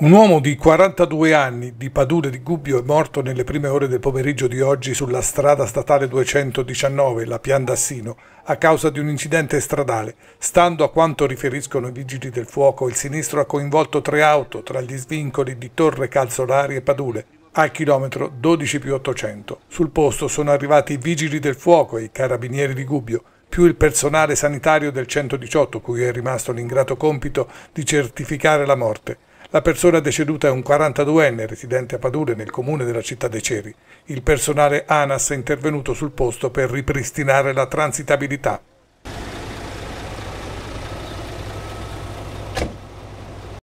Un uomo di 42 anni di Padule di Gubbio è morto nelle prime ore del pomeriggio di oggi sulla strada statale 219, la Pian d'Assino, a causa di un incidente stradale. Stando a quanto riferiscono i vigili del fuoco, il sinistro ha coinvolto tre auto tra gli svincoli di Torre Calzolari e Padule, al chilometro 12 più 800. Sul posto sono arrivati i vigili del fuoco e i carabinieri di Gubbio, più il personale sanitario del 118, cui è rimasto l'ingrato compito di certificare la morte. La persona deceduta è un 42enne residente a Padule nel comune della città de Ceri. Il personale ANAS è intervenuto sul posto per ripristinare la transitabilità.